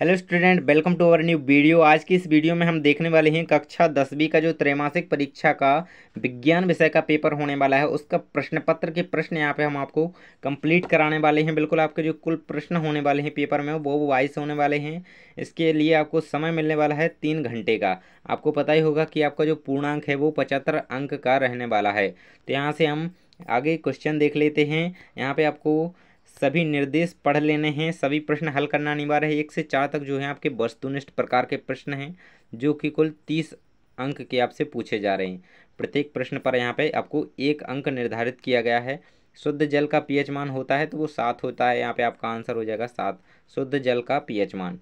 hello student welcome to our new video आज की इस वीडियो में हम देखने वाले हैं कक्षा दसवीं का जो त्रैमासिक परीक्षा का विज्ञान विषय का पेपर होने वाला है उसका प्रश्न पत्र के प्रश्न यहाँ पे हम आपको कंप्लीट कराने वाले हैं बिल्कुल आपके जो कुल प्रश्न होने वाले हैं पेपर में वो वाइस होने वाले हैं इसके लिए आपको समय मिलने वाला है तीन घंटे का आपको पता ही होगा कि आपका जो पूर्णांक है वो पचहत्तर अंक का रहने वाला है तो यहाँ से हम आगे क्वेश्चन देख लेते हैं यहाँ पर आपको सभी निर्देश पढ़ लेने हैं सभी प्रश्न हल करना अनिवार्य है एक से चार तक जो है आपके वस्तुनिष्ठ प्रकार के प्रश्न हैं जो कि कुल तीस अंक के आपसे पूछे जा रहे हैं प्रत्येक प्रश्न पर यहाँ पे आपको एक अंक निर्धारित किया गया है शुद्ध जल का पीएच मान होता है तो वो सात होता है यहाँ पे आपका आंसर हो जाएगा सात शुद्ध जल का पीएच मान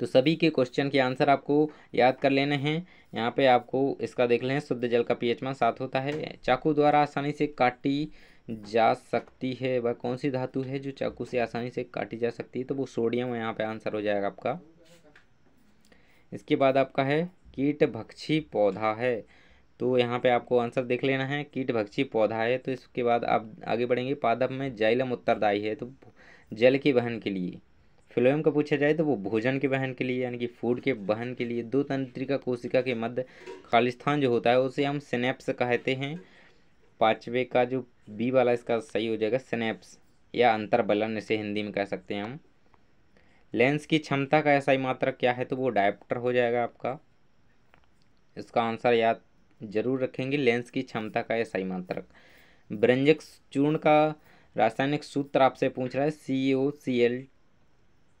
तो सभी के क्वेश्चन के आंसर आपको याद कर लेने हैं यहाँ पे आपको इसका देख लें शुद्ध जल का पीएच मान सात होता है चाकू द्वारा आसानी से काटी जा सकती है वह कौन सी धातु है जो चाकू से आसानी से काटी जा सकती है तो वो सोडियम यहाँ पे आंसर हो जाएगा आपका इसके बाद आपका है कीट भक्षी पौधा है तो यहाँ पे आपको आंसर देख लेना है कीट भक्षी पौधा है तो इसके बाद आप आगे बढ़ेंगे पादप में जैलम उत्तरदायी है तो जल की बहन के लिए फ्लोएम का पूछा जाए तो वो भोजन के बहन के लिए यानी कि फूड के बहन के लिए दो तंत्रिका कोशिका के मध्य खालिस्थान जो होता है उसे हम स्नेप्स कहते हैं पाँचवे का जो बी वाला इसका सही हो जाएगा स्नैप्स या अंतर बलन इसे हिंदी में कह सकते हैं हम लेंस की क्षमता का ऐसा ही मात्र क्या है तो वो डायप्टर हो जाएगा आपका इसका आंसर याद जरूर रखेंगे लेंस की क्षमता का ऐसा ही मात्रक ब्रंजक चूर्ण का रासायनिक सूत्र आपसे पूछ रहा है C O C L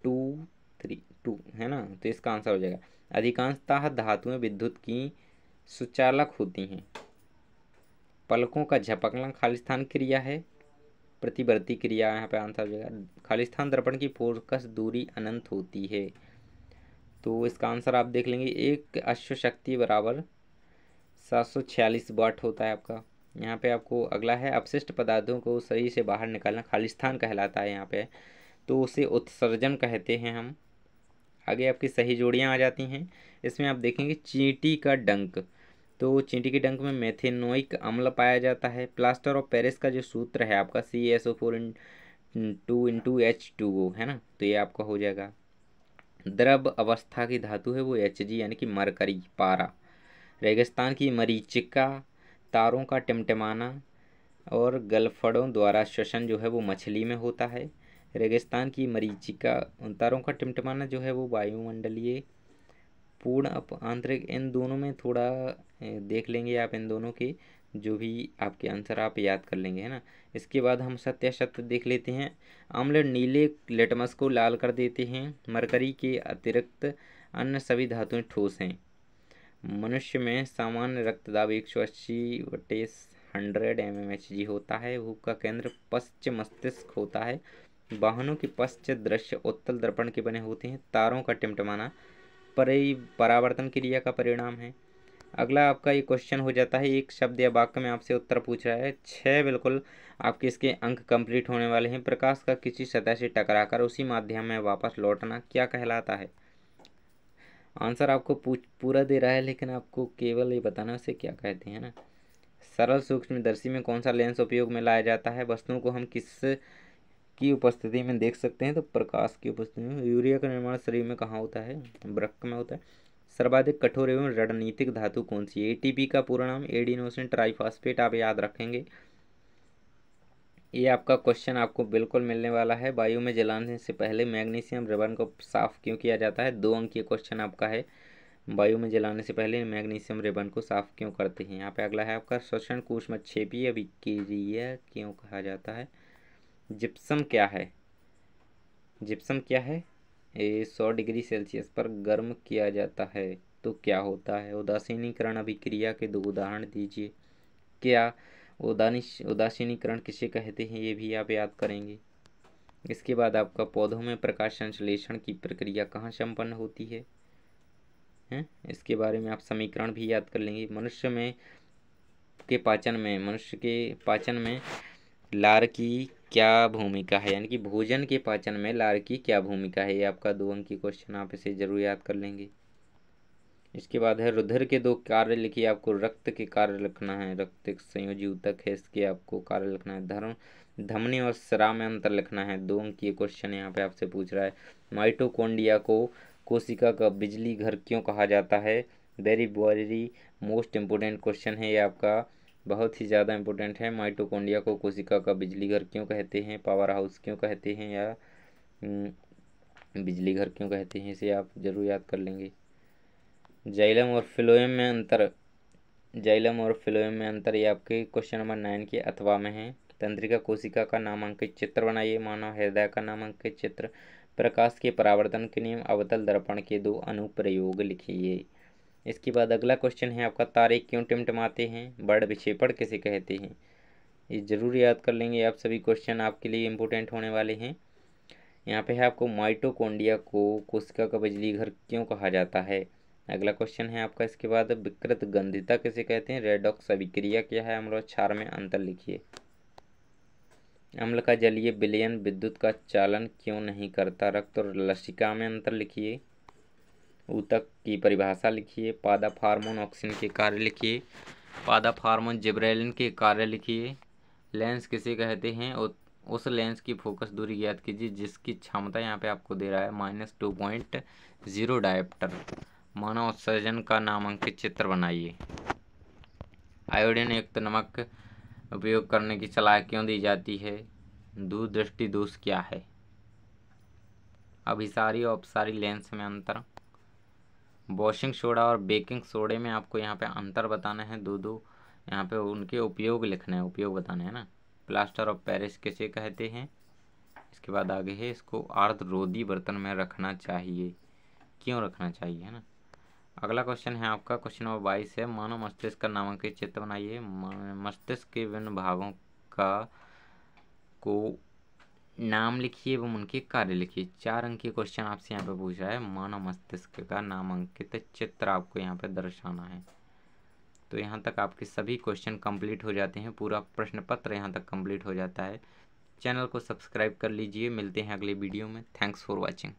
two three two है ना तो इसका आंसर हो जाएगा अधिकांशतः धातुएं विद्युत की सुचालक होती हैं पलकों का झपकना खालिस्थान क्रिया है प्रतिवर्ती क्रिया यहाँ पे आंसर हो जाएगा खालिस्थान दर्पण की फोकस दूरी अनंत होती है तो इसका आंसर आप देख लेंगे एक अश्व शक्ति बराबर सात सौ छियालीस वाट होता है आपका यहाँ पे आपको अगला है अपशिष्ट पदार्थों को शरीर से बाहर निकालना खालिस्थान कहलाता है यहाँ पे तो उसे उत्सर्जन कहते हैं हम आगे आपकी सही जोड़ियाँ आ जाती हैं इसमें आप देखेंगे चींटी का डंक तो चींटी के डंक में मेथेनोइक अम्ल पाया जाता है प्लास्टर ऑफ पेरिस का जो सूत्र है आपका C S O four into into H two O है ना तो ये आपका हो जाएगा द्रव अवस्था की धातु है वो एच जी यानी कि मरकरी पारा रेगिस्तान की मरीचिका तारों का टिमटिमाना और गलफड़ों द्वारा श्वसन जो है वो मछली में होता है रेगिस्तान की मरीचिका तारों का टिमटिमाना जो है वो वायुमंडलीय पूर्ण अप आंतरिक इन दोनों में थोड़ा देख लेंगे आप इन दोनों के जो भी आपके आंसर आप याद कर लेंगे है ना इसके बाद हम सत्य सत्य देख लेते हैं अम्ल नीले लेटमस को लाल कर देते हैं मरकरी के अतिरिक्त अन्य सभी धातुएं ठोस हैं मनुष्य में सामान्य रक्तदाब एक सौ अस्सी बटे hundred M M H G होता है भूख का केंद्र पश्च मस्तिष्क होता है वाहनों के पश्च दृश्य उत्तल दर्पण के बने होते हैं तारों का टिमटमाना परि परावर्तन क्रिया का परिणाम है अगला आपका ये क्वेश्चन हो जाता है एक शब्द या वाक्य में आपसे उत्तर पूछ रहा है छः बिल्कुल आपके इसके अंक कंप्लीट होने वाले हैं प्रकाश का किसी सतह से टकराकर उसी माध्यम में वापस लौटना क्या कहलाता है आंसर आपको पूछ पूरा दे रहा है लेकिन आपको केवल ये बताना उसे क्या कहते हैं ना सरल सूक्ष्मदर्शी में कौन सा लेंस उपयोग में लाया जाता है वस्तुओं को हम किस की उपस्थिति में देख सकते हैं तो प्रकाश की उपस्थिति में यूरिया का निर्माण शरीर में कहाँ होता है वृक्क में होता है सर्वाधिक कठोर एवं रणनीतिक धातु कौन सी एटीपी का पूरा नाम एडीनोसिन ट्राइफॉस्फेट आप याद रखेंगे ये आपका क्वेश्चन आपको बिल्कुल मिलने वाला है वायु में जलाने से पहले मैग्नीशियम रबन को साफ क्यों किया जाता है दो अंकीय क्वेश्चन आपका है वायु में जलाने से पहले मैग्नीशियम रेबन को साफ क्यों करते हैं यहाँ पे अगला है आपका श्वसन कोश मच्छेपी अभिक्रिया क्यों कहा जाता है जिप्सम क्या है जिप्सम क्या है ये सौ डिग्री सेल्सियस पर गर्म किया जाता है तो क्या होता है उदासीनीकरण अभिक्रिया के दो उदाहरण दीजिए क्या उदानिश उदासीनीकरण किसे कहते हैं ये भी आप याद करेंगे इसके बाद आपका पौधों में प्रकाश संश्लेषण की प्रक्रिया कहाँ संपन्न होती है हैं इसके बारे में आप समीकरण भी याद कर लेंगे मनुष्य में के पाचन में मनुष्य के पाचन में लार की क्या भूमिका है यानी कि भोजन के पाचन में लार की क्या भूमिका है ये आपका दो अंक की क्वेश्चन आप इसे जरूर याद कर लेंगे इसके बाद है रुधिर के दो कार्य लिखिए आपको रक्त के कार्य लिखना है रक्त संयोजी उतक है इसके आपको कार्य लिखना है धर्म धमनी और सरा में अंतर लिखना है दो अंक क्वेश्चन यहाँ पे आपसे पूछ रहा है माइटोकोंडिया को कोशिका का बिजली घर क्यों कहा जाता है very very most important question है ये आपका बहुत ही ज़्यादा इम्पोर्टेंट है माइटोकोंडिया को कोशिका का बिजली घर क्यों कहते हैं पावर हाउस क्यों कहते हैं या बिजली घर क्यों कहते हैं इसे आप जरूर याद कर लेंगे जाइलम और फ्लोएम में अंतर जाइलम और फ्लोएम में अंतर ये आपके क्वेश्चन नंबर नाइन के अथवा में है तंत्रिका कोशिका का नामांकित चित्र बनाइए मानव हृदय का नामांकित चित्र प्रकाश के परावर्तन के नियम अवतल दर्पण के दो अनुप्रयोग लिखिए इसके बाद अगला क्वेश्चन है आपका तारे क्यों टिमटमाते हैं बर्ड विक्षेपण किसे कहते हैं ये ज़रूर याद कर लेंगे आप सभी क्वेश्चन आपके लिए इम्पोर्टेंट होने वाले हैं यहाँ पे है आपको माइटोकोंडिया को कोशिका का बिजली घर क्यों कहा जाता है अगला क्वेश्चन है आपका इसके बाद विकृत गंधिता किसे कहते हैं रेडॉक्स अभिक्रिया क्या है अम्ल और क्षार में अंतर लिखिए अम्ल का जलीय विलयन विद्युत का चालन क्यों नहीं करता रक्त और लसिका में अंतर लिखिए ऊतक की परिभाषा लिखिए पादप हार्मोन ऑक्सीजन के कार्य लिखिए पादप हार्मोन जिब्रेलिन के कार्य लिखिए लेंस किसे कहते हैं और उस लेंस की फोकस दूरी ज्ञात कीजिए जिसकी क्षमता यहाँ पे आपको दे रहा है minus two point zero dioptre मानव उत्सर्जन का नामांकित चित्र बनाइए आयोडीन युक्त नमक उपयोग करने की सलाह क्यों दी जाती है दूरदृष्टि दोष क्या है अभिसारी और अपसारी लेंस में अंतर वॉशिंग सोडा और बेकिंग सोडे में आपको यहाँ पे अंतर बताना है दो दो यहाँ पे उनके उपयोग लिखना है उपयोग बताना है ना प्लास्टर ऑफ पेरिस किसे कहते हैं इसके बाद आगे है इसको अर्ध रोधी बर्तन में रखना चाहिए क्यों रखना चाहिए है ना अगला क्वेश्चन है आपका क्वेश्चन नंबर बाईस है मानव मस्तिष्क का नामांकित चित्र बनाइए मस्तिष्क के विभिन्न भागों का को नाम लिखिए एवं उनके कार्य लिखिए चार अंकीय क्वेश्चन आपसे यहाँ पे पूछ रहा है मानव मस्तिष्क का नामांकित चित्र आपको यहाँ पे दर्शाना है तो यहाँ तक आपके सभी क्वेश्चन कंप्लीट हो जाते हैं पूरा प्रश्न पत्र यहाँ तक कंप्लीट हो जाता है चैनल को सब्सक्राइब कर लीजिए मिलते हैं अगले वीडियो में थैंक्स फॉर वॉचिंग